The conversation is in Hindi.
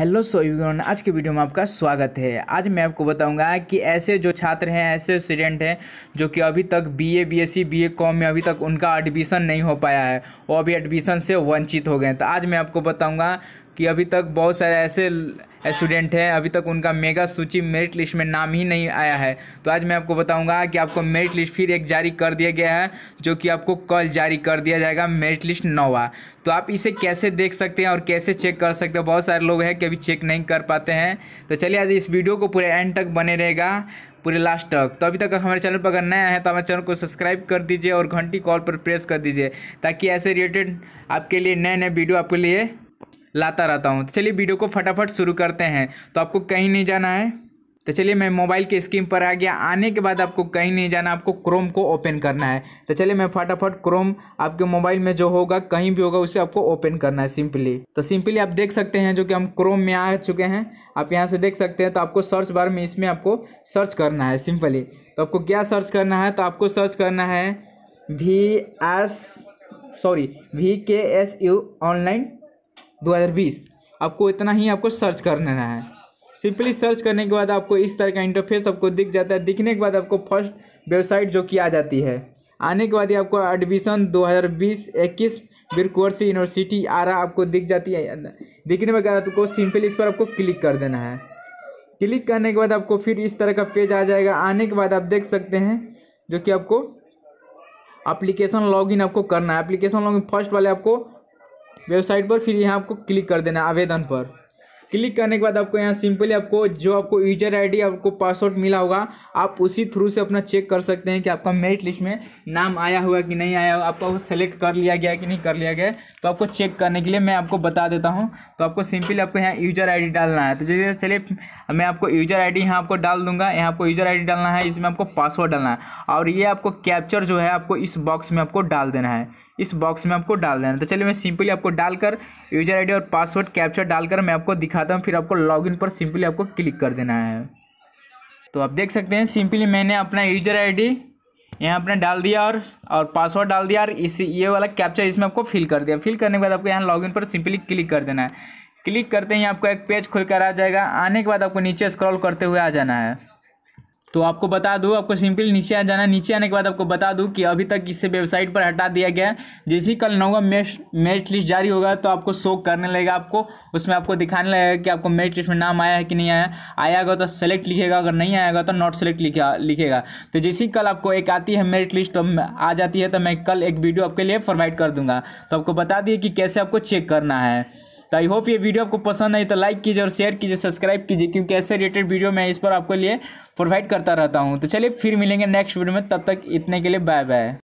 हेलो सो एवरीवन आज के वीडियो में आपका स्वागत है आज मैं आपको बताऊंगा कि ऐसे जो छात्र हैं ऐसे स्टूडेंट हैं जो कि अभी तक बीए बीएससी बीए कॉम में अभी तक उनका एडमिशन नहीं हो पाया है वो अभी एडमिशन से वंचित हो गए तो आज मैं आपको बताऊंगा कि अभी तक बहुत सारे ऐसे स्टूडेंट हैं अभी तक उनका मेगा सूची मेरिट लिस्ट में नाम ही नहीं आया है तो आज मैं आपको बताऊंगा कि आपको मेरिट लिस्ट फिर एक जारी कर दिया गया है जो कि आपको कल जारी कर दिया जाएगा मेरिट लिस्ट नौवा तो आप इसे कैसे देख सकते हैं और कैसे चेक कर सकते हैं बहुत सारे लोग हैं कि अभी चेक नहीं कर पाते हैं तो चलिए आज इस वीडियो को पूरे एंड तक बने रहेगा पूरे लास्ट तक तो अभी तक हमारे चैनल पर अगर नया है तो हमारे चैनल को सब्सक्राइब कर दीजिए और घंटी कॉल पर प्रेस कर दीजिए ताकि ऐसे रिलेटेड आपके लिए नए नए वीडियो आपके लिए लाता रहता हूँ तो चलिए वीडियो को फटाफट शुरू करते हैं तो आपको कहीं नहीं जाना है तो चलिए मैं मोबाइल के स्क्रीन पर आ गया आने के बाद आपको कहीं नहीं जाना आपको क्रोम को ओपन करना है तो चलिए मैं फटाफट क्रोम आपके मोबाइल में जो होगा कहीं भी होगा उसे आपको ओपन करना है सिंपली तो सिंपली आप देख सकते हैं जो कि हम क्रोम में आ चुके हैं आप यहाँ से देख सकते हैं तो आपको सर्च बार में इसमें आपको सर्च करना है सिंपली तो आपको क्या सर्च करना है तो आपको सर्च करना है V S sorry V K S U online 2020 आपको इतना ही आपको सर्च करना है सिंपली सर्च करने के बाद आपको इस तरह का इंटरफेस आपको दिख जाता है दिखने के बाद आपको फर्स्ट वेबसाइट जो कि आ जाती है आने के बाद ही आपको एडमिशन 2020-21 बिरकुअर्सी यूनिवर्सिटी आ रहा आपको दिख जाती है दिखने में आपको सिंपली इस पर आपको क्लिक कर देना है क्लिक करने के बाद आपको फिर इस तरह का पेज आ जाएगा आने के बाद आप देख सकते हैं जो कि आपको अप्लीकेशन लॉगिन आपको करना है अप्लीकेशन लॉगिन फर्स्ट वाले आपको वेबसाइट पर फिर यहाँ आपको क्लिक कर देना आवेदन पर क्लिक करने के बाद आपको यहाँ सिंपली आपको जो आपको यूजर आईडी आपको पासवर्ड मिला होगा आप उसी थ्रू से अपना चेक कर सकते हैं कि आपका मेरिट लिस्ट में नाम आया हुआ कि नहीं आया हुआ आपका सेलेक्ट कर लिया गया कि नहीं कर लिया गया तो आपको चेक करने के लिए मैं आपको बता देता हूँ तो आपको सिंपली आपको यहाँ यूजर आई डालना है तो जैसे चलिए मैं आपको यूजर आई डी यहाँ आपको डाल दूंगा यहाँ आपको यूजर आई डालना है इसमें आपको पासवर्ड डालना है और ये आपको कैप्चर जो है आपको इस बॉक्स में आपको डाल देना है इस बॉक्स में आपको डाल देना है तो चलिए मैं सिंपली आपको डालकर यूजर आई और पासवर्ड कैप्चर डालकर मैं आपको दिखा दिखाता हूँ फिर आपको लॉगिन पर सिंपली आपको क्लिक कर देना है तो आप देख सकते हैं सिंपली मैंने अपना यूजर आईडी यहाँ अपने डाल दिया और और पासवर्ड डाल दिया और इस ये वाला कैप्चर इसमें आपको फिल कर दिया फिल करने के बाद आपको यहाँ लॉगिन पर सिंपली क्लिक कर देना है क्लिक करते ही आपको एक पेज खुलकर आ जाएगा आने के बाद आपको नीचे स्क्रॉल करते हुए आ जाना है तो आपको बता दूँ आपको सिंपली नीचे आ जाना नीचे आने के बाद आपको बता दूँ कि अभी तक इसे वेबसाइट पर हटा दिया गया है जैसे ही कल नौवा मेट मेरिट लिस्ट जारी होगा तो आपको शो करने लगेगा आपको उसमें आपको दिखाने लगेगा कि आपको मेरिट लिस्ट में नाम आया है कि नहीं आया आएगा तो सेलेक्ट लिखेगा अगर नहीं आएगा तो नॉट सेलेक्ट लिखा लिखेगा तो जैसे ही कल आपको एक आती है मेरिट लिस्ट तो आ जाती है तो मैं कल एक वीडियो आपके लिए प्रोवाइड कर दूँगा तो आपको बता दिए कि कैसे आपको चेक करना है तो आई होप ये वीडियो आपको पसंद आई तो लाइक कीजिए और शेयर कीजिए सब्सक्राइब कीजिए क्योंकि ऐसे रिलेटेड वीडियो मैं इस पर आपके लिए प्रोवाइड करता रहता हूँ तो चलिए फिर मिलेंगे नेक्स्ट वीडियो में तब तक इतने के लिए बाय बाय